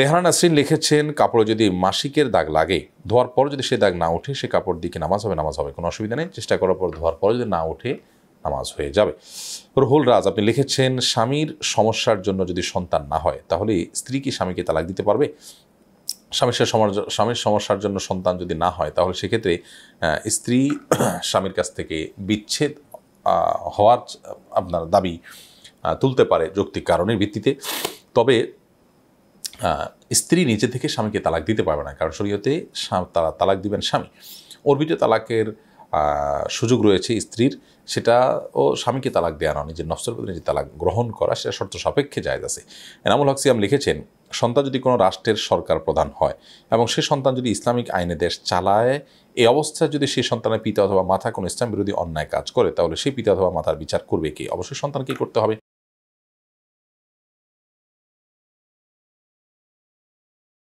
রেহানা নাসরিন লিখেছেন কাপড়ে যদি মাসিকের দাগ লাগে ধোয়ার পর যদি সে দাগ না ওঠে সে কাপড় দিকে নামাজ হবে নামাজ হবে কোনো অসুবিধা নেই চেষ্টা করার পর ধোয়ার পর যদি না ওঠে নামাজ হয়ে যাবে রহুল রাজ আপনি লিখেছেন স্বামীর সমস্যার জন্য যদি সন্তান না হয় তাহলে স্ত্রী কি স্বামীকে তালাক দিতে পারবে স্বামীর স্বামীর সমস্যার জন্য সন্তান যদি না হয় তাহলে সেক্ষেত্রে স্ত্রী স্বামীর কাছ থেকে বিচ্ছেদ হওয়ার আপনার দাবি তুলতে পারে যৌক্তিক কারণের ভিত্তিতে তবে স্ত্রী নিজে থেকে স্বামীকে তালাক দিতে পারবে না কারণ শরীয়তে তারা তালাক দিবেন স্বামী অর্বিত তালাকের সুযোগ রয়েছে স্ত্রীর সেটা ও স্বামীকে তালাক দেওয়া না নিজের নস্তর প্রতি নিজের তালাক গ্রহণ করা সেটা শর্ত সাপেক্ষে যায় আছে এনামুল হক সিয়াম লিখেছেন সন্তান যদি কোনো রাষ্ট্রের সরকার প্রধান হয় এবং সে সন্তান যদি ইসলামিক আইনে দেশ চালায় এই অবস্থায় যদি সেই সন্তানের পিতা অথবা মাথা কোনো ইসলাম বিরোধী অন্যায় কাজ করে তাহলে সেই পিতা অথবা মাথার বিচার করবে কি অবশ্যই সন্তান কী করতে হবে